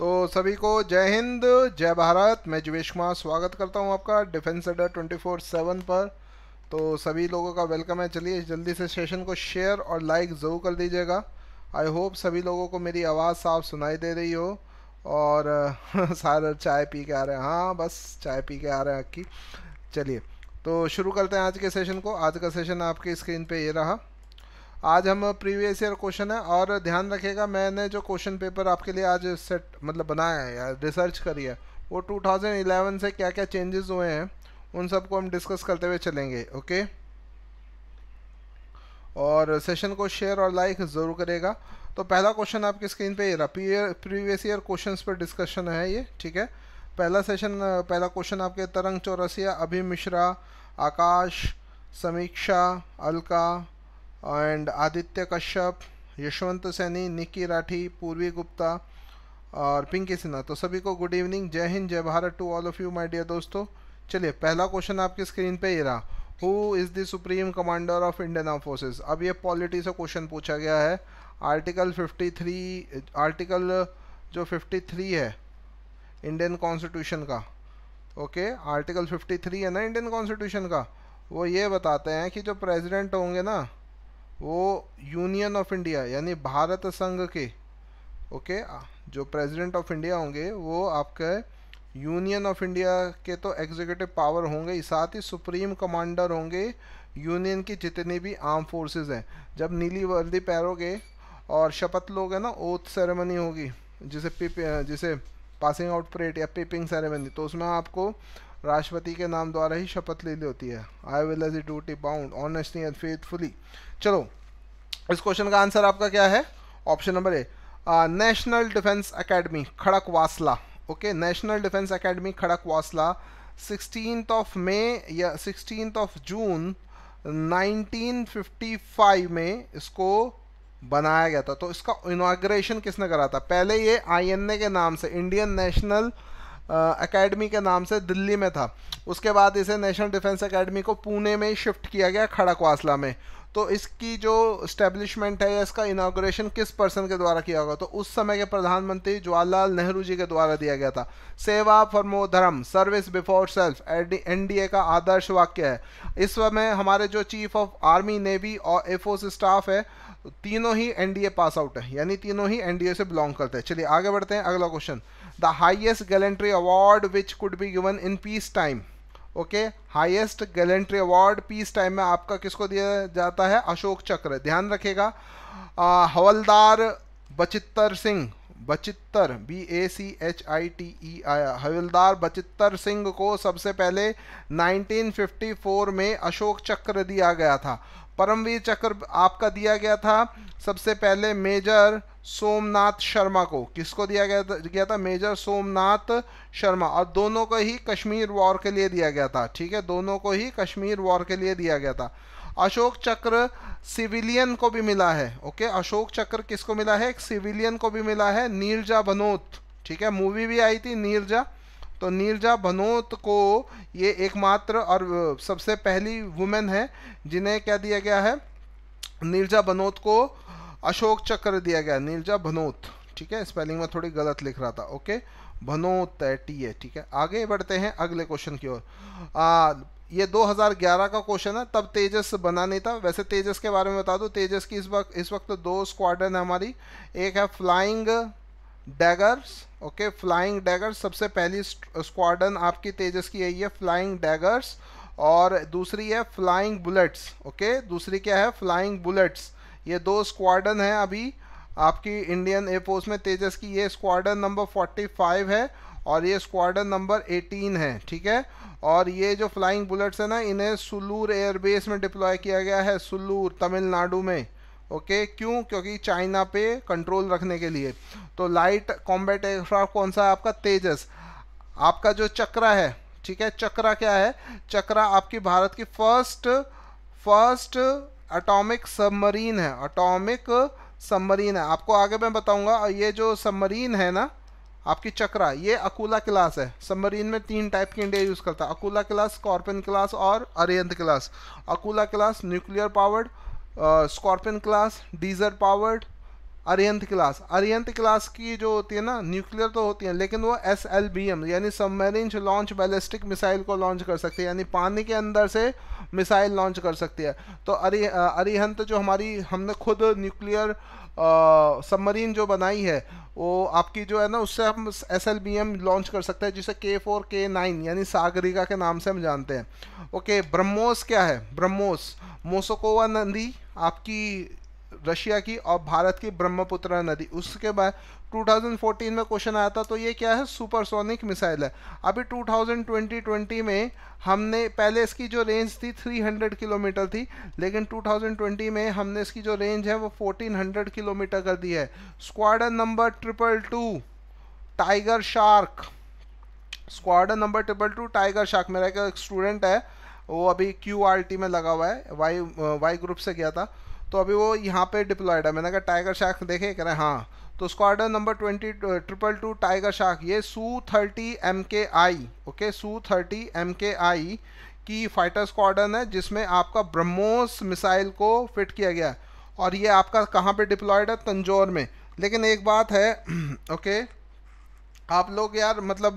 तो सभी को जय हिंद जय भारत मैं जीवेश कुमार स्वागत करता हूं आपका defence Adda twenty four seven पर तो सभी लोगों का वेलकम है चलिए जल्दी से सेशन को शेयर और लाइक ज़रूर कर दीजिएगा आई होप सभी लोगों को मेरी आवाज़ साफ सुनाई दे रही हो और सारे चाय पी के आ रहे हैं हाँ बस चाय पी के आ रहे हैं आपकी चलिए तो शुरू करते हैं आज के सेशन को आज का सेशन आपकी स्क्रीन पे ये रहा आज हम प्रीवियस ईयर क्वेश्चन है और ध्यान रखिएगा मैंने जो क्वेश्चन पेपर आपके लिए आज सेट मतलब बनाया है या रिसर्च करी है वो 2011 से क्या क्या चेंजेस हुए हैं उन सबको हम डिस्कस करते हुए चलेंगे ओके और सेशन को शेयर और लाइक ज़रूर करेगा तो पहला क्वेश्चन आपकी स्क्रीन पे ये रहा प्रीवियस ईयर क्वेश्चन पर डिस्कशन है ये ठीक है पहला सेशन पहला क्वेश्चन आपके तरंग चौरसिया अभि मिश्रा आकाश समीक्षा अलका एंड आदित्य कश्यप यशवंत सैनी निकी राठी पूर्वी गुप्ता और पिंकी सिन्हा तो सभी को गुड इवनिंग जय हिंद जय Bharat to all of you my dear दोस्तों चलिए पहला क्वेश्चन आपकी स्क्रीन पे ही रहा who is the supreme commander of Indian arm forces अब ये पॉलिटी से क्वेश्चन पूछा गया है आर्टिकल 53 आर्टिकल जो 53 है इंडियन कॉन्स्टिट्यूशन का ओके okay, आर्टिकल 53 है ना इंडियन कॉन्स्टिट्यूशन का वो ये बताते हैं कि जो प्रेसिडेंट होंगे ना वो यूनियन ऑफ इंडिया यानी भारत संघ के ओके जो प्रेसिडेंट ऑफ इंडिया होंगे वो आपके यूनियन ऑफ इंडिया के तो एग्जीक्यूटिव पावर होंगे साथ ही सुप्रीम कमांडर होंगे यूनियन की जितनी भी आर्म फोर्सेस हैं जब नीली वर्दी पैरोगे और शपथ लोगे ना ओथ सेरेमनी होगी जिसे पिप जिसे पासिंग आउट परेड या पिपिंग सेरेमनी तो उसमें आपको राष्ट्रपति के नाम द्वारा ही शपथ ले ली होती है I will as a duty bound honestly and faithfully चलो इस क्वेश्चन का आंसर आपका क्या है option number A National Defence Academy Khadakwasla okay National Defence Academy Wasla sixteen of May या सिक्सटीन ऑफ जून 1955 में इसको बनाया गया था तो इसका इनाग्रेशन किसने करा था पहले ये आईएनए के नाम से इंडियन नेशनल एकेडमी के नाम से दिल्ली में था उसके बाद इसे नेशनल डिफेंस एकेडमी को पुणे में शिफ्ट किया गया खड़कवासला में तो इसकी जो स्टैब्लिशमेंट है या इसका इनाग्रेशन किस पर्सन के द्वारा किया होगा तो उस समय के प्रधानमंत्री जवाहरलाल नेहरू जी के द्वारा दिया गया था सेवा फॉर धर्म सर्विस बिफोर सेल्फ एनडीए का आदर्श वाक्य है इस समय हमारे जो चीफ ऑफ आर्मी नेवी और एयरफोर्स स्टाफ है तीनों ही एनडीए पास आउट है यानी तीनों ही एनडीए से बिलोंग करते हैं चलिए आगे बढ़ते हैं अगला question the highest gallantry award which could be given in peace time okay highest gallantry award peace time में आपका किसको दिया जाता है अशोक चक्र ध्यान रखेगा हवलदार Bachittar Singh Bachittar B A C H I T E I हवलदार बचित्तर सिंह को सबसे पहले 1954 में अशोक चक्र दिया गया था परमवीर चक्र आपका दिया गया था सबसे पहले मेजर सोमनाथ शर्मा को किसको दिया गया था गया था मेजर सोमनाथ शर्मा और दोनों को ही कश्मीर वॉर के लिए दिया गया था ठीक है दोनों को ही कश्मीर वॉर के लिए दिया गया था अशोक चक्र सिविलियन को भी मिला है ओके अशोक चक्र किसको मिला है एक सिविलियन को भी मिला है नीरजा भनोत ठीक है मूवी भी आई थी नीरजा तो नीरजा भनोत को ये एकमात्र और सबसे पहली वुमेन है जिन्हें क्या दिया गया है नीरजा भनोत को अशोक चक्र दिया गया नीरजा भनोत ठीक है स्पेलिंग में थोड़ी गलत लिख रहा था ओके भनोत है टी है ठीक है आगे बढ़ते हैं अगले क्वेश्चन की ओर ये 2011 का क्वेश्चन है तब तेजस बना नहीं था वैसे तेजस के बारे में बता दो तेजस की इस वक्त इस वक्त दो स्क्वाडन है हमारी एक है flying daggers okay flying daggers सबसे पहली स्क्वाडन आपकी तेजस की यही है फ्लाइंग डैगर्स और दूसरी है फ्लाइंग बुलेट्स ओके दूसरी क्या है फ्लाइंग बुलेट्स ये दो स्क्वाडन है अभी आपकी इंडियन एयरफोर्स में तेजस की ये स्क्वाडन नंबर 45 है और ये स्क्वाडन नंबर 18 है ठीक है और ये जो फ्लाइंग बुलेट्स है ना इन्हें सुलूर एयरबेस में डिप्लॉय किया गया है सुलूर तमिलनाडु में ओके क्यों क्योंकि चाइना पे कंट्रोल रखने के लिए तो लाइट कॉम्बैट एयरक्राफ्ट कौन सा है आपका तेजस आपका जो चक्रा है ठीक है चक्रा क्या है चक्रा आपकी भारत की फर्स्ट फर्स्ट अटोमिक सबमरीन है अटोमिक सबमरीन है आपको आगे मैं बताऊंगा और ये जो सबमरीन है ना आपकी चक्रा ये अकूला क्लास है सबमरीन में तीन टाइप की इंडिया यूज़ करता है अकूला क्लास स्कॉर्पियन क्लास और Arihant class akula class nuclear powered uh, Scorpion class. These are powered Arihant class Arihant class की जो होती है ना न्यूक्लियर तो होती है लेकिन वो एस एल बी एम यानी सबमरीन लॉन्च बैलिस्टिक मिसाइल को लॉन्च कर सकती है यानी पानी के अंदर से मिसाइल लॉन्च कर सकती है तो अरि अरिहंत जो हमारी हमने खुद न्यूक्लियर सबमरीन जो बनाई है वो आपकी जो है ना उससे हम S L B M launch कर सकते हैं जिसे के फोर के नाइन यानी सागरिका के नाम से हम जानते हैं ओके ब्रह्मोस क्या है ब्रह्मोस मोसोकोवा नदी आपकी रशिया की और भारत की ब्रह्मपुत्र नदी उसके बाद 2014 में क्वेश्चन आया था तो ये क्या है सुपरसोनिक मिसाइल है अभी 2020-2020 में हमने पहले इसकी जो रेंज थी 300 किलोमीटर थी लेकिन 2020 में हमने इसकी जो रेंज है वो 1400 किलोमीटर कर दी है squadron number triple two tiger shark squadron number triple two tiger shark मेरा एक स्टूडेंट है वो अभी क्यू में लगा हुआ है वाई वाई ग्रुप से गया था तो अभी वो यहाँ पे डिप्लॉयड है मैंने कहा टाइगर शार्क देखे कह रहे हैं हाँ तो squadron number twenty triple two tiger shark ये Su thirty M K I okay Su thirty M K I की फाइटर स्क्वाडन है जिसमें आपका ब्रह्मोस मिसाइल को फिट किया गया और ये आपका कहाँ पे डिप्लॉयड है तंजौर में लेकिन एक बात है ओके आप लोग यार मतलब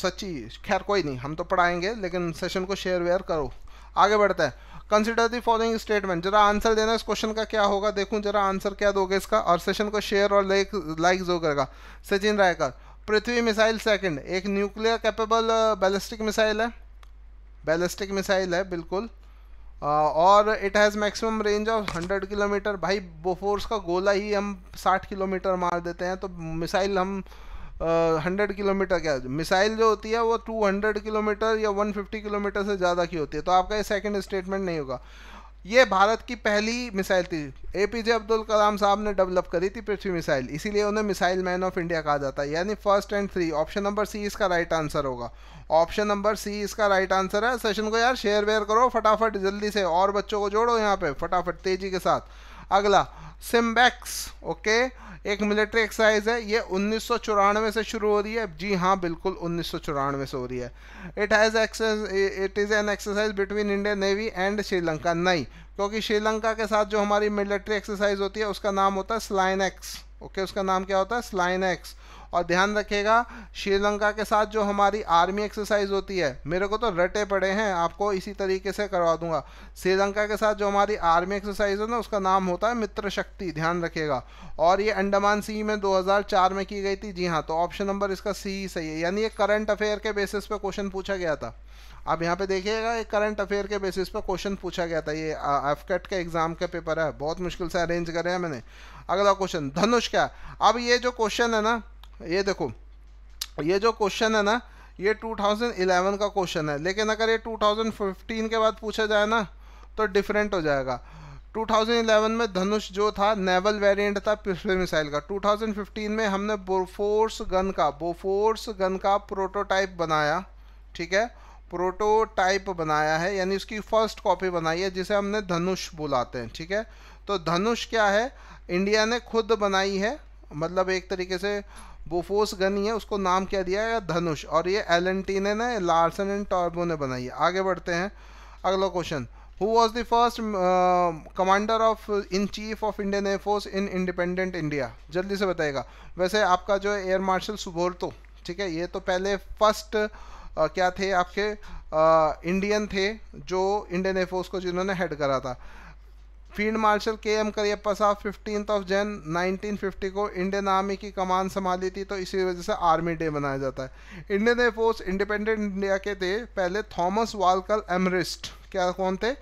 सच्ची खैर कोई नहीं हम तो पढ़ाएंगे लेकिन सेशन को शेयर वेयर करो आगे बढ़ता है कंसिडर दी फॉलोइंग स्टेटमेंट जरा आंसर देना इस क्वेश्चन का क्या होगा देखूं जरा आंसर क्या दोगे इसका और सेशन को शेयर और लाइक लाइक जो करेगा सचिन रायकर पृथ्वी मिसाइल सेकंड एक न्यूक्लियर कैपेबल बैलिस्टिक मिसाइल है बैलिस्टिक मिसाइल है बिल्कुल uh, और it has maximum range of hundred kilometre भाई बोफोर्स का गोला ही हम साठ किलोमीटर मार देते हैं तो मिसाइल हम हंड्रेड किलोमीटर क्या मिसाइल जो होती है वो टू हंड्रेड किलोमीटर या वन फिफ्टी किलोमीटर से ज़्यादा की होती है तो आपका ये सेकेंड स्टेटमेंट नहीं होगा ये भारत की पहली मिसाइल थी ए पी जे अब्दुल कलाम साहब ने डेवलप करी थी पृथ्वी मिसाइल इसीलिए उन्हें मिसाइल मैन ऑफ इंडिया कहा जाता है यानी first and three option number C इसका राइट आंसर होगा ऑप्शन नंबर सी इसका राइट आंसर है सेशन को यार शेयर वेयर करो फटाफट जल्दी से और बच्चों को जोड़ो यहाँ पे फटाफट तेजी के साथ अगला सिम्बैक्स ओके एक मिलिट्री एक्सरसाइज है ये उन्नीस से शुरू हो रही है जी हाँ बिल्कुल उन्नीस से हो रही है it has it is an exercise between Indian navy and Sri Lanka नहीं क्योंकि श्रीलंका के साथ जो हमारी मिलिट्री एक्सरसाइज होती है उसका नाम होता है स्लाइन एक्स ओके उसका नाम क्या होता है स्लाइन एक्स और ध्यान रखिएगा श्रीलंका के साथ जो हमारी आर्मी एक्सरसाइज होती है मेरे को तो रटे पड़े हैं आपको इसी तरीके से करवा दूंगा श्रीलंका के साथ जो हमारी आर्मी एक्सरसाइज है ना उसका नाम होता है मित्र शक्ति ध्यान रखिएगा और ये अंडमान सी में 2004 में की गई थी जी हाँ तो ऑप्शन नंबर इसका सी सही है यानी ये करंट अफेयर के बेसिस पर क्वेश्चन पूछा गया था अब यहाँ पे देखिएगा एक करंट अफेयर के बेसिस पर क्वेश्चन पूछा गया था ये एफकेट के एग्जाम का पेपर है बहुत मुश्किल से अरेंज करे हैं मैंने अगला क्वेश्चन धनुष क्या अब ये जो क्वेश्चन है ना ये देखो ये जो क्वेश्चन है ना ये 2011 का क्वेश्चन है लेकिन अगर ये 2015 के बाद पूछा जाए ना तो डिफरेंट हो जाएगा 2011 में धनुष जो था नेवल वेरिएंट था पिछले मिसाइल का 2015 में हमने बोफोर्स गन का बोफोर्स गन का प्रोटोटाइप बनाया ठीक है प्रोटोटाइप बनाया है यानी उसकी फर्स्ट कॉपी बनाई है जिसे हमने धनुष बुलाते हैं ठीक है तो धनुष क्या है इंडिया ने खुद बनाई है मतलब एक तरीके से बोफोर्स गन ही है उसको नाम क्या दिया है धनुष और ये एल ने ना लार्सन एंड टॉर्बो ने बनाई है आगे बढ़ते हैं अगला question who was the first commander of in chief of Indian air force in independent India जल्दी से बताएगा वैसे आपका जो एयर मार्शल सुबोर्तो ठीक है ये तो पहले फर्स्ट Uh, क्या थे आपके इंडियन uh, थे जो इंडियन एयरफोर्स को जिन्होंने हेड करा था field marshal K M Cariappa साहब फिफ्टीन ऑफ जैन 1950 को इंडियन आर्मी की कमान संभाली थी तो इसी वजह से आर्मी डे मनाया जाता है इंडियन एयरफोर्स इंडिपेंडेंट इंडिया के थे पहले थॉमस वालकर एमरिस्ट क्या कौन थे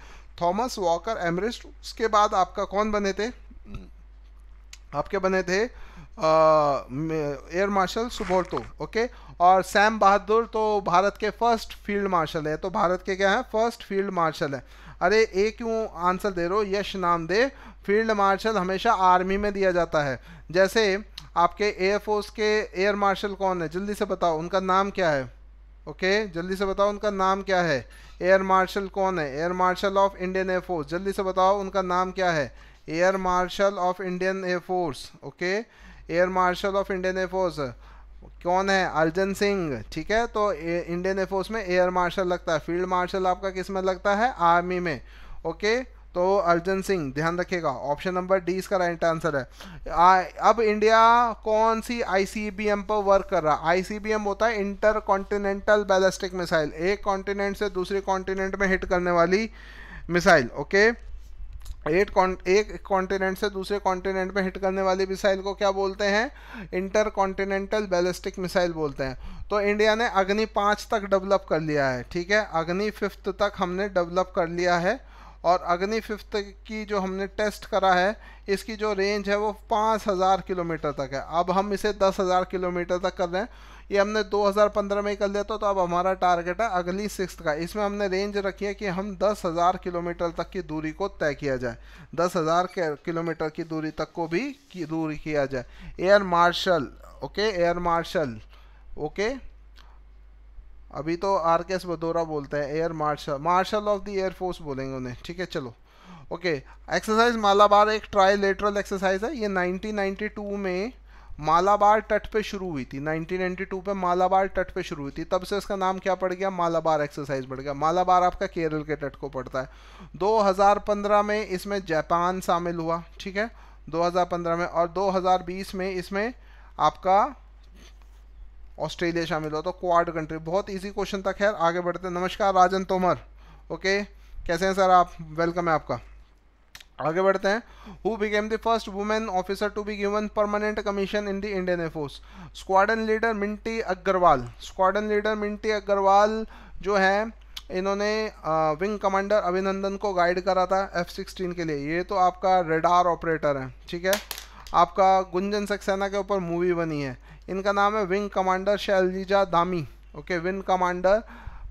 थॉमस वॉकर एमरिस्ट उसके बाद आपका कौन बने थे आपके बने थे एयर मार्शल सुबोर्टो ओके और सैम बहादुर तो भारत के फर्स्ट फील्ड मार्शल है तो भारत के क्या है फर्स्ट फील्ड मार्शल है अरे ए क्यों आंसर दे रहे हो यश नाम दे फील्ड मार्शल हमेशा आर्मी में दिया जाता है जैसे आपके एयरफोर्स के एयर मार्शल कौन है जल्दी से बताओ उनका नाम क्या है ओके जल्दी से बताओ उनका नाम क्या है एयर मार्शल कौन है air marshal of Indian air force जल्दी से बताओ उनका नाम क्या है air marshal of Indian air force okay air marshal of Indian air force कौन है अर्जन सिंह ठीक है तो इंडियन एयरफोर्स में एयर मार्शल लगता है फील्ड मार्शल आपका किस में लगता है आर्मी में ओके तो अर्जन सिंह ध्यान रखिएगा ऑप्शन नंबर डी इसका राइट आंसर है आ, अब इंडिया कौन सी आईसीबीएम पर वर्क कर रहा आईसीबीएम होता है इंटर कॉन्टिनेंटल बैलिस्टिक मिसाइल एक कॉन्टिनेंट से दूसरे कॉन्टिनेंट में हिट करने वाली मिसाइल ओके okay? एट एक कॉन्टिनेंट से दूसरे कॉन्टिनेंट में हिट करने वाली मिसाइल को क्या बोलते हैं इंटर कॉन्टिनेंटल बैलिस्टिक मिसाइल बोलते हैं तो इंडिया ने अग्नि पाँच तक डेवलप कर लिया है ठीक है अग्नि फिफ्थ तक हमने डेवलप कर लिया है और अग्नि फिफ्थ की जो हमने टेस्ट करा है इसकी जो रेंज है वो पाँच हज़ार किलोमीटर तक है अब हम इसे दस हज़ार किलोमीटर तक कर रहे हैं ये हमने 2015 में ही कर लिया था तो अब हमारा टारगेट है अगली सिक्स का इसमें हमने रेंज रखी है कि हम दस हज़ार किलोमीटर तक की दूरी को तय किया जाए दस हज़ार किलोमीटर की दूरी तक को भी की दूरी किया जाए air marshal okay air marshal okay अभी तो आर के एस बदोरा बोलते हैं air marshal marshal of the air force बोलेंगे उन्हें ठीक है चलो ओके एक्सरसाइज मालाबार एक ट्राई लेटरल एक्सरसाइज है ये 1992 में मालाबार तट पे शुरू हुई थी 1992 पे मालाबार तट पे शुरू हुई थी तब से इसका नाम क्या पड़ गया मालाबार एक्सरसाइज पड़ गया मालाबार आपका केरल के तट को पड़ता है 2015 में इसमें जापान शामिल हुआ ठीक है 2015 में और 2020 में इसमें आपका ऑस्ट्रेलिया शामिल हुआ तो क्वाड कंट्री बहुत इजी क्वेश्चन था खैर आगे बढ़ते नमस्कार राजन तोमर ओके कैसे हैं सर आप वेलकम है आपका आगे बढ़ते हैं who became the first women officer to be given permanent commission in the Indian air force squadron leader Minty Agarwal squadron leader Minty Agarwal जो है इन्होंने विंग कमांडर अभिनंदन को गाइड करा था एफ सिक्सटीन के लिए ये तो आपका रेडार ऑपरेटर है ठीक है आपका गुंजन सक्सेना के ऊपर मूवी बनी है इनका नाम है विंग कमांडर शैलजीजा दामी ओके विंग कमांडर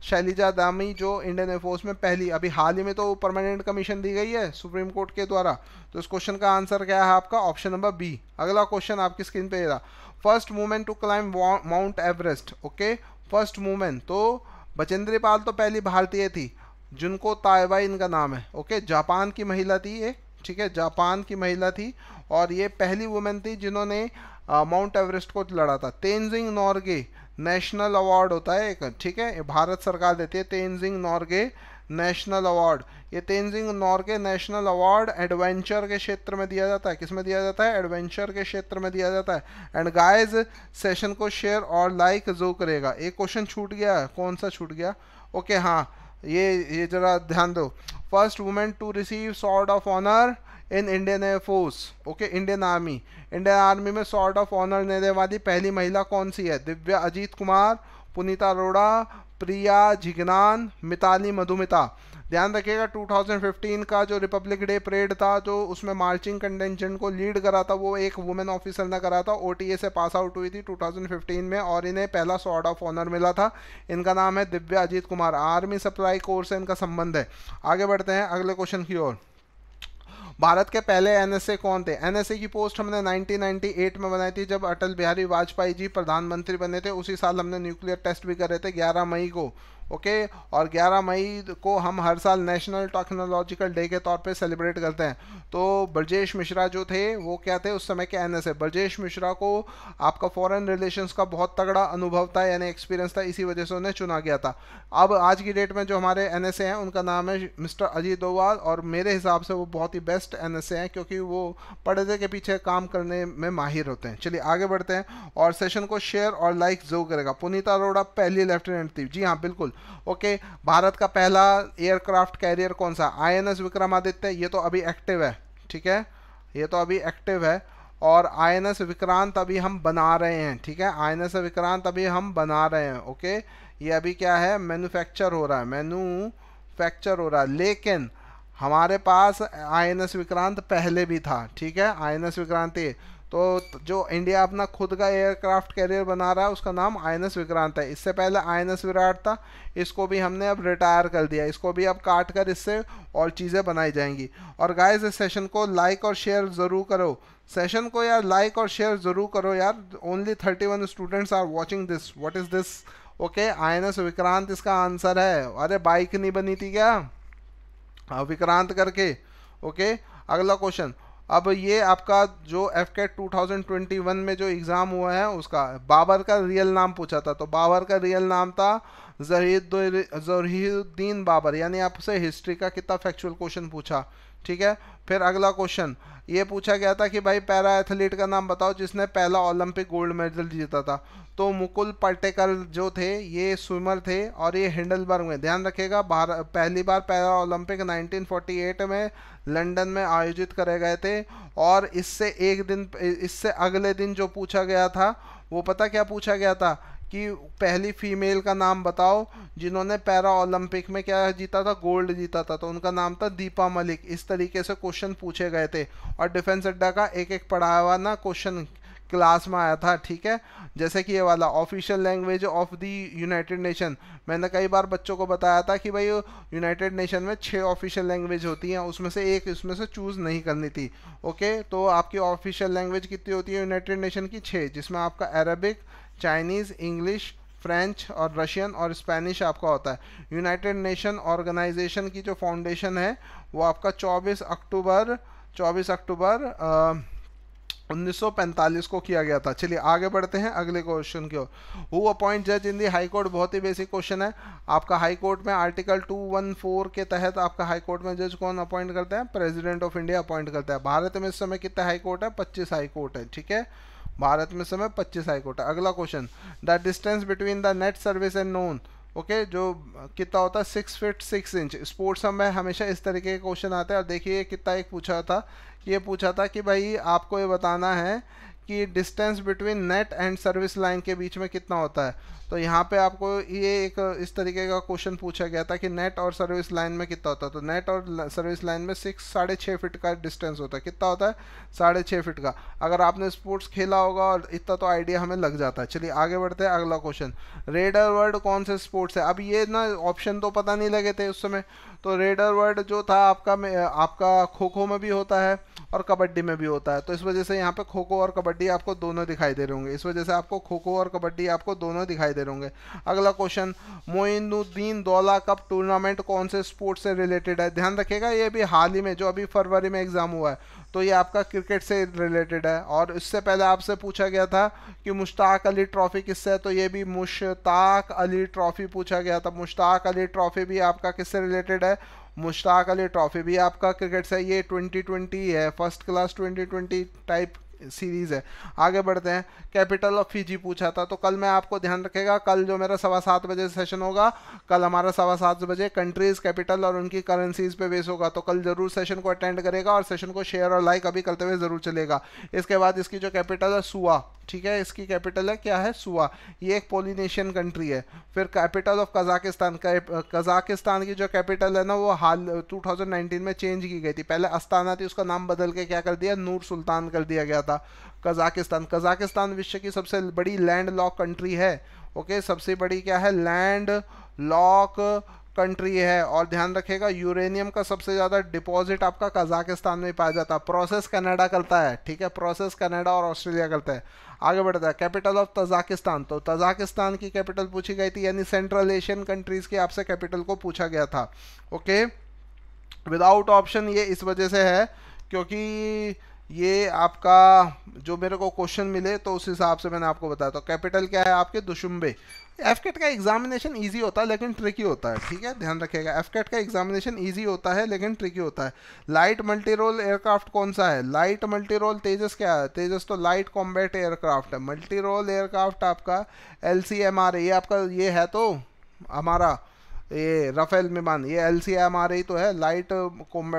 शैलिजा दामी जो इंडियन एयरफोर्स में पहली अभी हाल ही में तो परमानेंट कमीशन दी गई है सुप्रीम कोर्ट के द्वारा तो इस क्वेश्चन का आंसर क्या है आपका ऑप्शन नंबर बी अगला क्वेश्चन आपकी स्क्रीन पे रहा first movement to climb Mount Everest okay first movement तो बचेंद्री पाल तो पहली भारतीय थी जिनको ताइवाई इनका नाम है ओके जापान की महिला थी ये ठीक है जापान की महिला थी और ये पहली वुमेन थी जिन्होंने माउंट एवरेस्ट को लड़ा था तेंजिंग नॉर्गे नेशनल अवार्ड होता है एक ठीक है भारत सरकार देती है तेंजिंग नॉर्गे नेशनल अवार्ड ये Tenzing Norgay national award adventure के क्षेत्र में दिया जाता है किस में दिया जाता है एडवेंचर के क्षेत्र में दिया जाता है एंड गाइस सेशन को शेयर और लाइक जो करेगा एक क्वेश्चन छूट गया कौन सा छूट गया ओके okay, हाँ ये ये जरा ध्यान दो first women to receive sword of honour in Indian air force okay Indian army Indian army में सॉर्ट ऑफ ऑनर देने वाली पहली महिला कौन सी है दिव्या अजीत कुमार पुनीता अरोड़ा प्रिया जिगनान मिताली मधुमिता ध्यान रखिएगा 2015 का जो रिपब्लिक डे परेड था जो उसमें मार्चिंग कंटेंशन को लीड करा था वो एक वुमेन ऑफिसर ने करा था ओ से पास आउट हुई थी 2015 में और इन्हें पहला सॉर्ड ऑफ ऑनर मिला था इनका नाम है Divya Ajit Kumar army supply corps से इनका संबंध है आगे बढ़ते हैं अगले क्वेश्चन की ओर भारत के पहले एनएसए कौन थे एनएसए की पोस्ट हमने 1998 में बनाई थी जब अटल बिहारी वाजपेयी जी प्रधानमंत्री बने थे उसी साल हमने न्यूक्लियर टेस्ट भी करे थे ग्यारह मई को ओके और 11 मई को हम हर साल नेशनल टेक्नोलॉजिकल डे के तौर पे सेलिब्रेट करते हैं तो ब्रजेश मिश्रा जो थे वो क्या थे उस समय के एन एस ब्रजेश मिश्रा को आपका फॉरेन रिलेशंस का बहुत तगड़ा अनुभव था यानी एक्सपीरियंस था इसी वजह से उन्हें चुना गया था अब आज की डेट में जो हमारे एन हैं उनका नाम है मिस्टर अजीत डोवाल और मेरे हिसाब से वो बहुत ही बेस्ट एन हैं क्योंकि वो पढ़े के पीछे काम करने में माहिर होते हैं चलिए आगे बढ़ते हैं और सेशन को शेयर और लाइक जरूर करेगा पुनीता अरोड़ा पहली लेफ्टिनेंट थी जी हाँ बिल्कुल ओके भारत का पहला एयरक्राफ्ट कैरियर कौन सा आईएनएस विक्रमादित्य ये तो अभी एक्टिव है ठीक है ये तो अभी एक्टिव है और आईएनएस विक्रांत अभी हम बना रहे हैं ठीक है आईएनएस विक्रांत अभी हम बना रहे हैं ओके ये अभी क्या है मैनुफैक्चर हो रहा है मैन्युफैक्चर हो रहा है लेकिन हमारे पास एस विक्रांत पहले भी था ठीक है आई एस विक्रांति तो जो इंडिया अपना खुद का एयरक्राफ्ट कैरियर बना रहा है उसका नाम आई विक्रांत है इससे पहले आई विराट था इसको भी हमने अब रिटायर कर दिया इसको भी अब काट कर इससे और चीज़ें बनाई जाएंगी और गाइस इस सेशन को लाइक और शेयर ज़रूर करो सेशन को यार लाइक और शेयर ज़रूर करो यार only thirty one students are watching this what is this okay I Vikrant इसका आंसर है अरे बाइक नहीं बनी थी क्या हाँ, विक्रांत करके ओके अगला क्वेश्चन अब ये आपका जो एफ कैट टू में जो एग्ज़ाम हुआ है उसका बाबर का रियल नाम पूछा था तो बाबर का रियल नाम था जहीदुद्दीन बाबर यानी आपसे हिस्ट्री का कितना फैक्चुअल क्वेश्चन पूछा ठीक है फिर अगला क्वेश्चन ये पूछा गया था कि भाई पैरा एथलीट का नाम बताओ जिसने पहला ओलंपिक गोल्ड मेडल जीता था तो मुकुल पल्टेकर जो थे ये स्विमर थे और ये हिंडलबर्ग में ध्यान रखेगा भारत पहली बार पैरा ओलंपिक 1948 में लंदन में आयोजित करे गए थे और इससे एक दिन इससे अगले दिन जो पूछा गया था वो पता क्या पूछा गया था कि पहली फीमेल का नाम बताओ जिन्होंने पैरा ओलंपिक में क्या जीता था गोल्ड जीता था तो उनका नाम था दीपा मलिक इस तरीके से क्वेश्चन पूछे गए थे और डिफेंस अड्डा का एक एक पढ़ाया हुआ ना क्वेश्चन क्लास में आया था ठीक है जैसे कि ये वाला official language of the United Nation मैंने कई बार बच्चों को बताया था कि भाई यूनाइटेड नेशन में छः ऑफिशियल लैंग्वेज होती हैं उसमें से एक उसमें से चूज़ नहीं करनी थी ओके तो आपकी ऑफिशियल लैंग्वेज कितनी होती है यूनाइटेड नेशन की छः जिसमें आपका अरबिक चाइनीज़ इंग्लिश फ्रेंच और रशियन और स्पेनिश आपका होता है यूनाइटेड नेशन ऑर्गेनाइजेशन की जो फाउंडेशन है वो आपका 24 अक्टूबर 24 अक्टूबर उन्नीस को किया गया था चलिए आगे बढ़ते हैं अगले क्वेश्चन की ओर हु अपॉइंट जज इन दी हाई कोर्ट बहुत ही बेसिक क्वेश्चन है आपका हाई कोर्ट में आर्टिकल 214 के तहत आपका हाई कोर्ट में जज कौन अपॉइंट करता है प्रेसिडेंट ऑफ इंडिया अपॉइंट करता है भारत में इस समय कितना हाई कोर्ट है पच्चीस हाई कोर्ट है ठीक है भारत में समय पच्चीस हाई कोर्ट है अगला question the distance between the net service and known okay okay, जो कितना होता है six feet six inch sports में हमेशा इस तरीके के क्वेश्चन आते हैं और देखिए कितना एक पूछा था ये पूछा था कि भाई आपको ये बताना है कि distance between net and service line के बीच में कितना होता है तो यहाँ पे आपको ये एक इस तरीके का क्वेश्चन पूछा गया था कि नेट और सर्विस लाइन में कितना होता है तो नेट और सर्विस लाइन में सिक्स साढ़े छः फिट का डिस्टेंस होता है कितना होता है साढ़े छः फिट का अगर आपने स्पोर्ट्स खेला होगा और इतना तो आइडिया हमें लग जाता है चलिए आगे बढ़ते हैं अगला क्वेश्चन रेडर वर्ड कौन से स्पोर्ट्स है अब ये ना ऑप्शन तो पता नहीं लगे थे उस समय तो रेडर वर्ड जो था आपका आपका खो खो में भी होता है और कबड्डी में भी होता है तो इस वजह से यहाँ पे खो खो और कबड्डी कबड्डी आपको दोनों दिखाई दे रहे होंगे इस वजह से आपको खो खो और कबड्डी आपको दोनों दिखाई दे रहे होंगे अगला question Moinuddin Daula cup tournament कौन से स्पोर्ट्स से रिलेटेड है ध्यान रखिएगा ये भी हाल ही में जो अभी फरवरी में एग्ज़ाम हुआ है तो ये आपका क्रिकेट से रिलेटेड है और इससे पहले आपसे पूछा गया था कि मुश्ताक अली ट्रॉफ़ी किससे है तो ये भी मुश्ताक अली ट्रॉफ़ी पूछा गया था मुश्ताक अली ट्रॉफ़ी भी आपका किससे रिलेटेड है मुश्ताक अली ट्रॉफ़ी भी आपका क्रिकेट से ये 2020 है फर्स्ट क्लास 2020 टाइप सीरीज़ है आगे बढ़ते हैं कैपिटल ऑफ फिजी पूछा था तो कल मैं आपको ध्यान रखेगा कल जो मेरा सवा सात बजे सेशन होगा कल हमारा सवा सात बजे कंट्रीज़ कैपिटल और उनकी करेंसीज़ पे बेस होगा तो कल ज़रूर सेशन को अटेंड करेगा और सेशन को शेयर और लाइक अभी करते हुए ज़रूर चलेगा इसके बाद इसकी जो कैपिटल है सुआ ठीक है इसकी कैपिटल है क्या है सुआ ये एक पोलिनेशियन कंट्री है फिर कैपिटल ऑफ कजाकिस्तान कजाकिस्तान की जो कैपिटल है ना वो हाल 2019 में चेंज की गई थी पहले अस्ताना थी उसका नाम बदल के क्या कर दिया नूर सुल्तान कर दिया गया था कजाकिस्तान कजाकिस्तान विश्व की सबसे बड़ी लैंड लॉक कंट्री है ओके सबसे बड़ी क्या है लैंड लॉक कंट्री है और ध्यान रखेगा यूरेनियम का सबसे ज़्यादा डिपॉजिट आपका कजाकिस्तान में पाया जाता है प्रोसेस कनाडा करता है ठीक है प्रोसेस कनाडा और ऑस्ट्रेलिया करता है आगे बढ़ता है कैपिटल ऑफ तजाकिस्तान तो तजाकिस्तान की कैपिटल पूछी गई थी यानी सेंट्रल एशियन कंट्रीज़ की आपसे कैपिटल को पूछा गया था ओके विदाउट ऑप्शन ये इस वजह से है क्योंकि ये आपका जो मेरे को क्वेश्चन मिले तो उस हिसाब से मैंने आपको बताया तो कैपिटल क्या है आपके दुशुम्बे एफ कैट का एग्जामिनेशन ईजी होता है लेकिन ट्रिकी होता है ठीक है ध्यान रखिएगा एफ कैट का एग्जामिनेशन ईजी होता है लेकिन ट्रिकी होता है लाइट मल्टी रोल एयरक्राफ्ट कौन सा है लाइट मल्टी रोल तेजस क्या है तेजस तो लाइट कॉम्बैट एयरक्राफ्ट है मल्टी रोल एयरक्राफ्ट आपका एल ये आपका ये है तो हमारा ये राफेल विमान ये एल सी एम आर ही तो है लाइट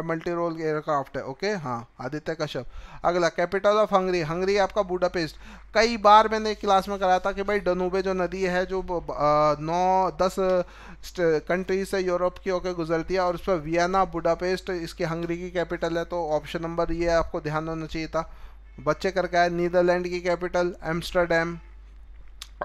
मल्टी रोल एयरक्राफ्ट है ओके हाँ आदित्य कश्यप अगला कैपिटल ऑफ हंगरी हंगरी आपका बूडापेस्ट कई बार मैंने क्लास में कराया था कि भाई डनूबे जो नदी है जो नौ दस कंट्रीज से यूरोप की होकर गुजरती है और उस पर वियना बूडापेस्ट इसकी हंगरी की कैपिटल है तो ऑप्शन नंबर ये आपको ध्यान देना चाहिए था बच्चे करके आए नीदरलैंड की कैपिटल एम्स्टरडेम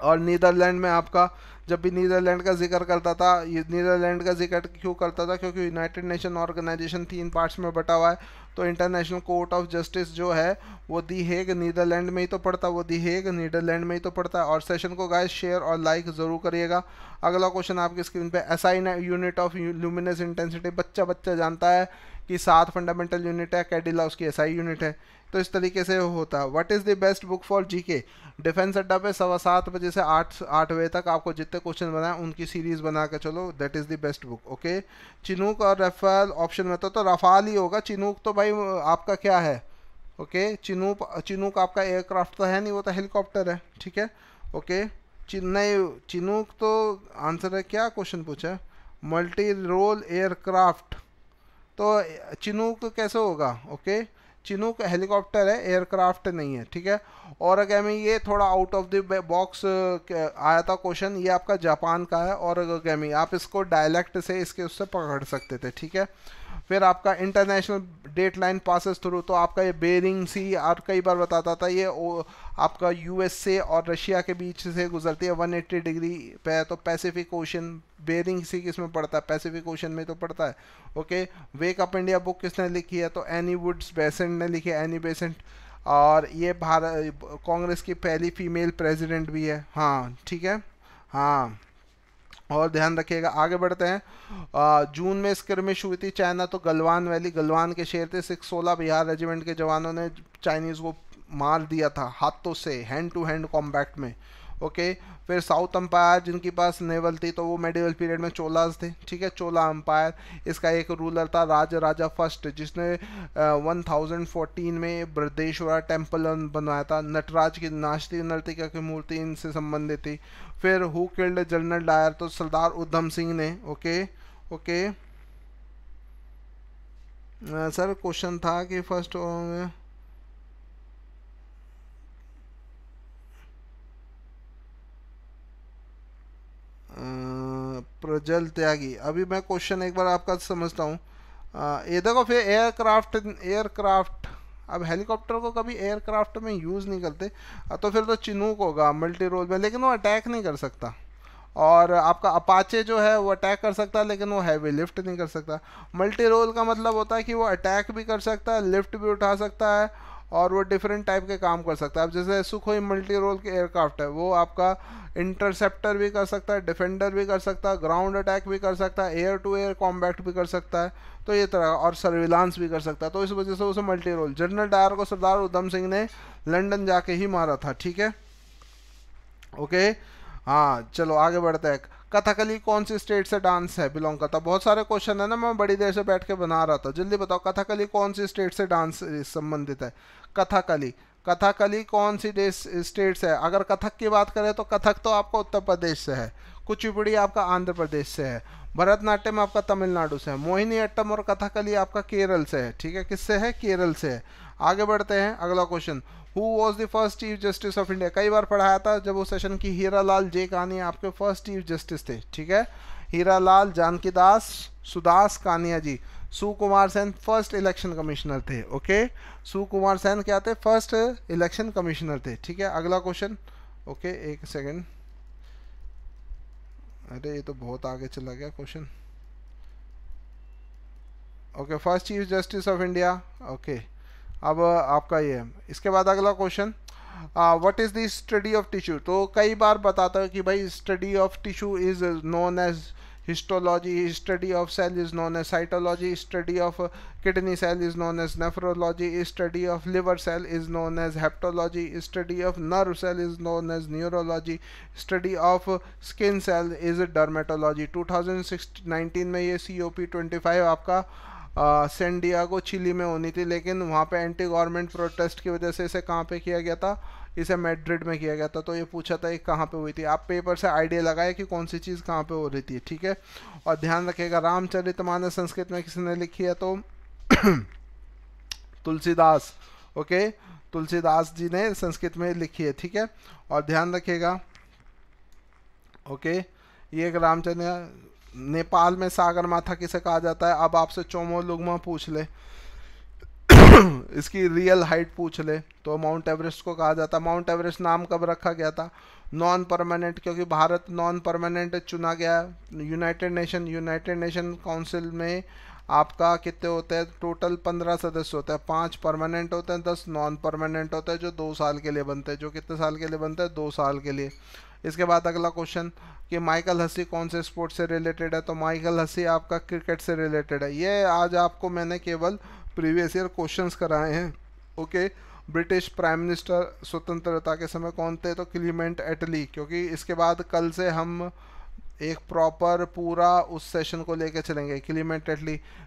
और नीदरलैंड में आपका जब भी नीदरलैंड का जिक्र करता था नीदरलैंड का जिक्र क्यों करता था क्योंकि यूनाइटेड नेशन ऑर्गेनाइजेशन तीन पार्ट्स में बटा हुआ है तो इंटरनेशनल कोर्ट ऑफ जस्टिस जो है वो दी हेग नीदरलैंड में ही तो पड़ता है वो दी हेग नीदरलैंड में ही तो पड़ता है और सेशन को गाय शेयर और लाइक ज़रूर करिएगा अगला क्वेश्चन आपकी स्क्रीन पे SI unit of luminous intensity बच्चा बच्चा जानता है कि सात फंडामेंटल यूनिट है कैडिला उसकी एसआई यूनिट है तो इस तरीके से होता है what is the best book for GK defence Adda पे सवा सात बजे से आठ आठ बजे तक आपको जितने क्वेश्चन बनाए उनकी सीरीज़ बना के चलो that is the best book okay Chinook और रफाल ऑप्शन में तो, तो रफाल ही होगा चिनूक तो भाई आपका क्या है ओके चिनूक चिनूक आपका एयरक्राफ्ट तो है नहीं वो तो हेलीकॉप्टर है ठीक है ओके नहीं चिनूक तो आंसर है क्या क्वेश्चन पूछा मल्टी रोल एयरक्राफ्ट तो चिनूक कैसे होगा ओके चिनूक हेलीकॉप्टर है एयरक्राफ्ट नहीं है ठीक है और अगर मैं ये थोड़ा आउट ऑफ द बॉक्स आया था क्वेश्चन ये आपका जापान का है और अगर मैं आप इसको डायलेक्ट से इसके उससे पकड़ सकते थे ठीक है फिर आपका international date line passes through तो आपका ये बेरिंग सी और कई बार बताता था ये ओ, आपका यूएसए और रशिया के बीच से गुजरती है 180 डिग्री पे तो पैसिफिक ओशन बेरिंग सी किस में पड़ता है पैसिफिक ओशन में तो पड़ता है okay wake up India book किसने लिखी है तो एनी वुड्स बेसेंट ने लिखी है एनी बेसेंट और ये भारत कांग्रेस की पहली फीमेल प्रेसिडेंट भी है हाँ ठीक है हाँ और ध्यान रखिएगा आगे बढ़ते हैं आ, जून में स्क्रमिश हुई थी चाइना तो गलवान वैली गलवान के शेर थे सिक्स सोलह बिहार रेजिमेंट के जवानों ने चाइनीज़ को मार दिया था हाथों से हैंड टू हैंड कॉम्बैक्ट में ओके फिर साउथ अम्पायर जिनके पास नेवल थी तो वो मेडिवल पीरियड में चोलाज थे ठीक है चोला अम्पायर इसका एक रूलर था राज राजा फर्स्ट जिसने वन थाउजेंड फोर्टीन में बृदेश्वरा टेम्पल बनवाया था नटराज की नाश्ती नर्तिका की मूर्ति इनसे संबंधित थी फिर हु किल्ड जनरल डायर तो सरदार उधम सिंह ने ओके ओके सर क्वेश्चन था कि फर्स्ट प्रजल त्यागी अभी मैं क्वेश्चन एक बार आपका समझता हूँ ये देखो फिर एयरक्राफ्ट एयरक्राफ्ट अब हेलीकॉप्टर को कभी एयरक्राफ्ट में यूज़ नहीं करते तो फिर तो चिनूक होगा मल्टी रोल में लेकिन वो अटैक नहीं कर सकता और आपका अपाचे जो है वो अटैक कर सकता है लेकिन वो हैवी लिफ्ट नहीं कर सकता मल्टी रोल का मतलब होता है कि वो अटैक भी कर सकता है लिफ्ट भी उठा सकता है और वो डिफरेंट टाइप के काम कर सकता है अब जैसे सुखोई मल्टी रोल के एयरक्राफ्ट है वो आपका इंटरसेप्टर भी कर सकता है डिफेंडर भी कर सकता है ग्राउंड अटैक भी कर सकता है एयर टू एयर कॉम्बैक्ट भी कर सकता है तो ये तरह और सर्विलांस भी कर सकता है तो इस वजह से उसे मल्टी रोल जनरल डायर को सरदार उधम सिंह ने लंदन जाके ही मारा था ठीक है ओके हाँ चलो आगे बढ़ते हैं कथकली कौन सी स्टेट से डांस है बिलोंग करता बहुत सारे क्वेश्चन है ना मैं बड़ी देर से बैठ के बना रहा था जल्दी बताओ कथकली कौन सी स्टेट से डांस संबंधित है कथकली कथकली कौन सी स्टेट से है अगर कथक की बात करें तो कथक तो आपका उत्तर प्रदेश से है कुचिपुड़ी आपका आंध्र प्रदेश से है भरतनाट्यम आपका तमिलनाडु से है मोहिनी अट्टम और कथकली आपका केरल से है ठीक है किससे है केरल से है आगे बढ़ते हैं अगला question who was the first chief justice of India कई बार पढ़ाया था जब वो सेशन की हीरा लाल जे कानिया आपके फर्स्ट चीफ जस्टिस थे ठीक है Hira Lal Janaki Das Sudas Kania ji Sukumar Sen first election commissioner थे ओके सुकुमार सेन क्या थे फर्स्ट इलेक्शन कमिश्नर थे ठीक है अगला क्वेश्चन ओके एक सेकेंड अरे ये तो बहुत आगे चला गया question okay first chief justice of India okay अब आपका ये इसके बाद अगला question what is the study of tissue तो कई बार बताता है कि भाई study of tissue is known as histology study of cell is known as cytology study of kidney cell is known as nephrology study of liver cell is known as hepatology study of nerve cell is known as neurology study of skin cell is dermatology two thousand six nineteen में ये C O P twenty five आपका Santiago chilli में होनी थी लेकिन वहाँ पे anti government protest की वजह से इसे कहाँ पे किया गया था इसे मैड्रिड में किया गया था तो ये पूछा था ये कहाँ पे हुई थी आप पेपर से आइडिया लगाए कि कौन सी चीज़ कहाँ पे हो रही थी ठीक है और ध्यान रखिएगा रामचरित संस्कृत में किसी ने लिखी है तो तुलसीदास ओके तुलसीदास जी ने संस्कृत में लिखी है ठीक है और ध्यान रखिएगा ओके ये एक रामचंद्र नेपाल में सागर माथा किसे कहा जाता है अब आपसे चोमो लुगमा पूछ ले इसकी रियल हाइट पूछ ले तो माउंट एवरेस्ट को कहा जाता है माउंट एवरेस्ट नाम कब रखा गया था नॉन परमानेंट क्योंकि भारत नॉन परमानेंट चुना गया United Nation United Nation council में आपका कितने होते हैं टोटल पंद्रह सदस्य होते हैं पाँच परमानेंट होते हैं दस नॉन परमानेंट होते हैं जो दो साल के लिए बनते हैं जो कितने साल के लिए बनते हैं दो साल के लिए इसके बाद अगला क्वेश्चन कि माइकल हसी कौन से स्पोर्ट्स से रिलेटेड है तो माइकल हसी आपका क्रिकेट से रिलेटेड है ये आज आपको मैंने केवल प्रीवियस ईयर क्वेश्चंस कराए हैं ओके ब्रिटिश प्राइम मिनिस्टर स्वतंत्रता के समय कौन थे तो क्लीमेंट एटली क्योंकि इसके बाद कल से हम एक प्रॉपर पूरा उस सेशन को लेकर चलेंगे क्लीमेंट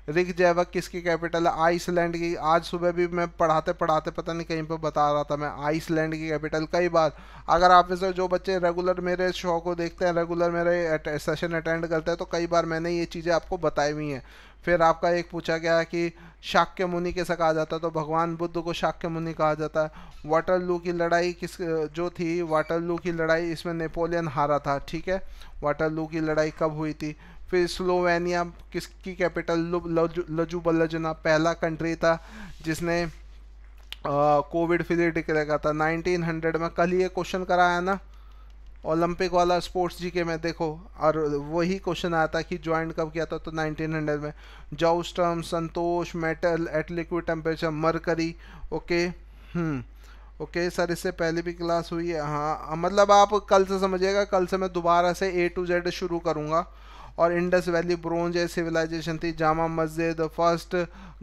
रिक जैवक किसकी कैपिटल है आइसलैंड की आज सुबह भी मैं पढ़ाते पढ़ाते पता नहीं कहीं पर बता रहा था मैं आइसलैंड की कैपिटल कई बार अगर आप में से जो बच्चे रेगुलर मेरे शो को देखते हैं रेगुलर मेरे सेशन अटेंड करते हैं तो कई बार मैंने ये चीज़ें आपको बताई हुई हैं फिर आपका एक पूछा गया है कि शाक्य मुनि कैसे कहा जाता है तो भगवान बुद्ध को शाक्य मुनि कहा जाता है लू की लड़ाई किस जो थी लू की लड़ाई इसमें नेपोलियन हारा था ठीक है लू की लड़ाई कब हुई थी फिर स्लोवेनिया किसकी कैपिटल लजू बल्लजना पहला कंट्री था जिसने कोविड फ्री डिक्लेयर किया था 1900 में कल ये क्वेश्चन कराया ना ओलंपिक वाला स्पोर्ट्स जी के में देखो और वही क्वेश्चन आया था कि ज्वाइन कब किया था तो 1900 में जॉस्टम संतोष metal at liquid temperature mercury okay okay sir इससे पहले भी क्लास हुई है हाँ मतलब आप कल से समझिएगा कल से मैं दोबारा से ए टू जेड शुरू करूँगा और इंडस वैली ब्रोंज सिविलाइजेशन थी Jama Masjid first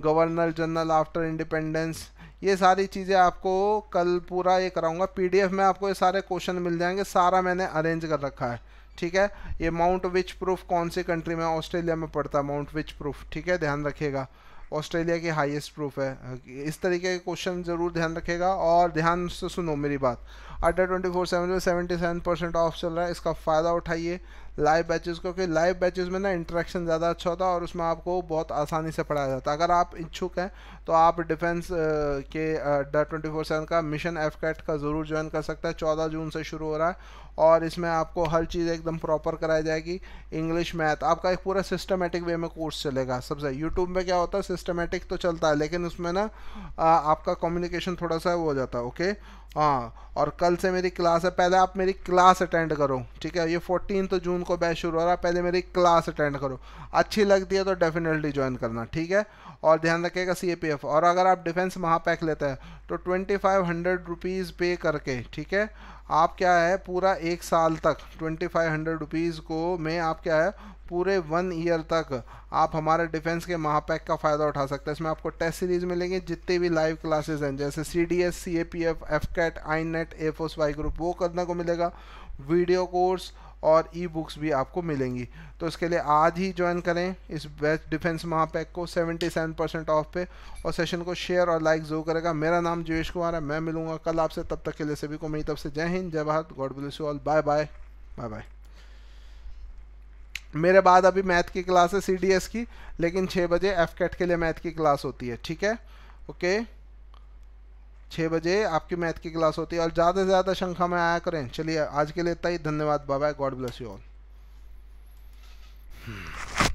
governor general after independence ये सारी चीज़ें आपको कल पूरा ये कराऊंगा पीडीएफ में आपको ये सारे क्वेश्चन मिल जाएंगे सारा मैंने अरेंज कर रखा है ठीक है ये माउंट विच प्रूफ कौन सी कंट्री में ऑस्ट्रेलिया में पड़ता है माउंट विच प्रूफ ठीक है ध्यान रखिएगा ऑस्ट्रेलिया की हाईएस्ट प्रूफ है इस तरीके के क्वेश्चन ज़रूर ध्यान रखेगा और ध्यान से सुनो मेरी बात अड्डा ट्वेंटी फोर सेवन में सेवेंटी सेवन परसेंट ऑफ चल रहा है इसका फ़ायदा उठाइए लाइव बैचेस को क्योंकि लाइव बैचेस में ना इंट्रैक्शन ज़्यादा अच्छा होता है और उसमें आपको बहुत आसानी से पढ़ाया जाता है अगर आप इच्छुक हैं तो आप डिफेंस के डर ट्वेंटी फोर सेवन का मिशन एफ कैट का ज़रूर ज्वाइन कर सकते हैं चौदह जून से शुरू हो रहा है और इसमें आपको हर चीज़ एकदम प्रॉपर कराई जाएगी इंग्लिश मैथ आपका एक पूरा सिस्टमेटिक वे में कोर्स चलेगा सबसे यूट्यूब में क्या होता है सिस्टमेटिक तो चलता है लेकिन उसमें ना आपका कम्युनिकेशन थोड़ा सा वो हो जाता है ओके हाँ और कल से मेरी क्लास है पहले आप मेरी क्लास अटेंड करो ठीक है ये फोर्टीन तो जून को बैच शुरू हो रहा है पहले मेरी क्लास अटेंड करो अच्छी लगती है तो डेफिनेटली ज्वाइन करना ठीक है और ध्यान रखिएगा सी ए पी एफ और अगर आप डिफेंस महापैक लेते हैं तो ट्वेंटी फाइव हंड्रेड रुपीज़ पे करके ठीक है आप क्या है पूरा एक साल तक ट्वेंटी फाइव हंड्रेड रुपीज़ को में आप क्या है पूरे वन ईयर तक आप हमारे डिफेंस के महापैक का फ़ायदा उठा सकते हैं इसमें आपको टेस्ट सीरीज़ मिलेंगे जितने भी लाइव क्लासेस हैं जैसे C D S C A P F AF CAT I net air force Y group वो करने को मिलेगा वीडियो कोर्स और ई बुक्स भी आपको मिलेंगी तो इसके लिए आज ही ज्वाइन करें इस बेस्ट डिफेंस महापैक को 77 परसेंट ऑफ पे और सेशन को शेयर और लाइक जरूर करेगा मेरा नाम जिवेश कुमार है मैं मिलूंगा कल आपसे तब तक के लिए सभी को मेरी तरफ से जय हिंद जय Bharat God bless you all bye bye bye bye मेरे बाद अभी मैथ की क्लास है सी की लेकिन छः बजे एफ के लिए मैथ की क्लास होती है ठीक है ओके okay? छः बजे आपकी मैथ की क्लास होती है और ज़्यादा से ज़्यादा शंखा में आया करें चलिए आज के लिए इतना ही धन्यवाद बाबा गॉड ब्लेस यू ऑल